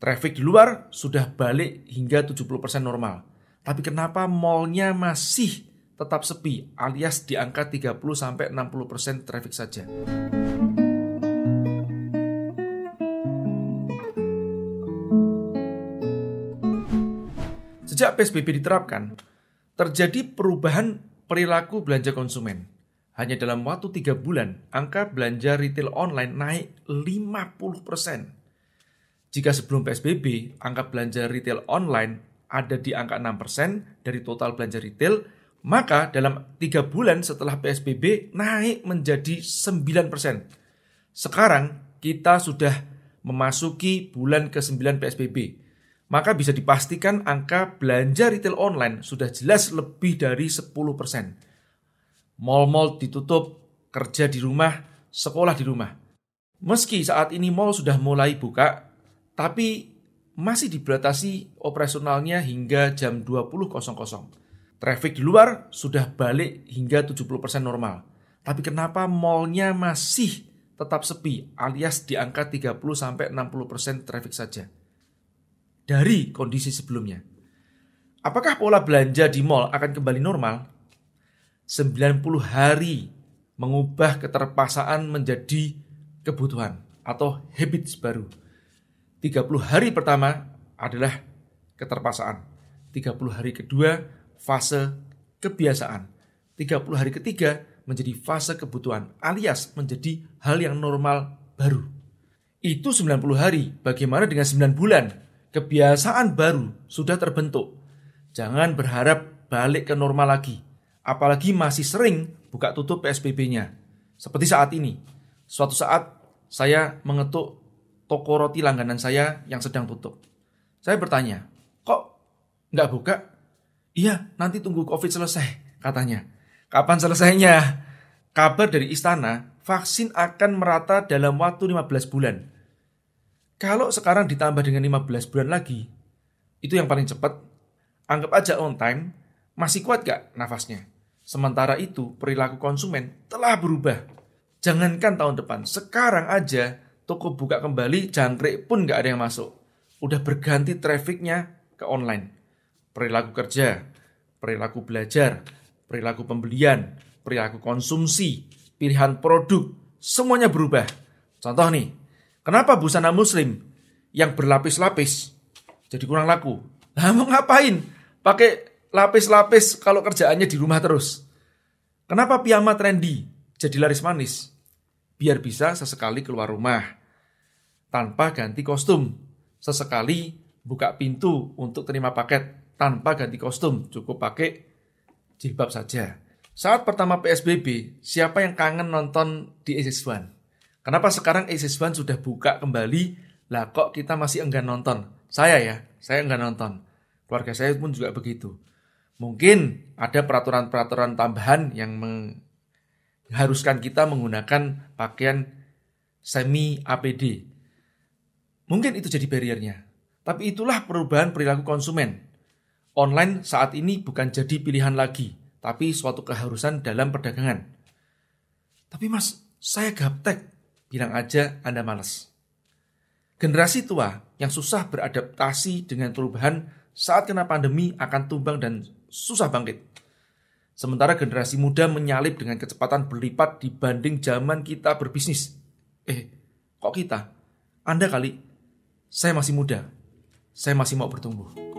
Traffic di luar sudah balik hingga 70% normal. Tapi kenapa mallnya masih tetap sepi alias di angka 30-60% traffic saja. Sejak PSBB diterapkan, terjadi perubahan perilaku belanja konsumen. Hanya dalam waktu 3 bulan, angka belanja retail online naik 50%. Jika sebelum PSBB, angka belanja retail online ada di angka 6% dari total belanja retail, maka dalam tiga bulan setelah PSBB naik menjadi 9%. Sekarang kita sudah memasuki bulan ke-9 PSBB. Maka bisa dipastikan angka belanja retail online sudah jelas lebih dari 10%. Mall-mall ditutup, kerja di rumah, sekolah di rumah. Meski saat ini mall sudah mulai buka, tapi masih dibatasi operasionalnya hingga jam 20.00. Traffic di luar sudah balik hingga 70% normal. Tapi kenapa mallnya masih tetap sepi alias di angka 30-60% traffic saja dari kondisi sebelumnya. Apakah pola belanja di mall akan kembali normal? 90 hari mengubah keterpaksaan menjadi kebutuhan atau habits baru 30 hari pertama adalah keterpaksaan. 30 hari kedua fase kebiasaan. 30 hari ketiga menjadi fase kebutuhan alias menjadi hal yang normal baru. Itu 90 hari. Bagaimana dengan 9 bulan? Kebiasaan baru sudah terbentuk. Jangan berharap balik ke normal lagi. Apalagi masih sering buka tutup PSBB-nya. Seperti saat ini. Suatu saat saya mengetuk toko roti langganan saya yang sedang tutup. Saya bertanya, kok nggak buka? Iya, nanti tunggu COVID selesai, katanya. Kapan selesainya? Kabar dari istana, vaksin akan merata dalam waktu 15 bulan. Kalau sekarang ditambah dengan 15 bulan lagi, itu yang paling cepat. Anggap aja on time, masih kuat gak nafasnya? Sementara itu, perilaku konsumen telah berubah. Jangankan tahun depan, sekarang aja toko buka kembali, jangkrik pun nggak ada yang masuk. Udah berganti trafficnya ke online. Perilaku kerja, perilaku belajar, perilaku pembelian, perilaku konsumsi, pilihan produk, semuanya berubah. Contoh nih, kenapa busana muslim yang berlapis-lapis jadi kurang laku? Lah mau ngapain? Pakai lapis-lapis kalau kerjaannya di rumah terus. Kenapa piyama trendy jadi laris manis? Biar bisa sesekali keluar rumah tanpa ganti kostum. Sesekali buka pintu untuk terima paket tanpa ganti kostum, cukup pakai jilbab saja. Saat pertama PSBB, siapa yang kangen nonton di ASIS One? Kenapa sekarang ASIS One sudah buka kembali? Lah kok kita masih enggan nonton? Saya ya, saya enggan nonton. Keluarga saya pun juga begitu. Mungkin ada peraturan-peraturan tambahan yang mengharuskan kita menggunakan pakaian semi APD Mungkin itu jadi barriernya. Tapi itulah perubahan perilaku konsumen. Online saat ini bukan jadi pilihan lagi, tapi suatu keharusan dalam perdagangan. Tapi mas, saya gaptek. Bilang aja Anda males. Generasi tua yang susah beradaptasi dengan perubahan saat kena pandemi akan tumbang dan susah bangkit. Sementara generasi muda menyalip dengan kecepatan berlipat dibanding zaman kita berbisnis. Eh, kok kita? Anda kali saya masih muda, saya masih mau bertumbuh.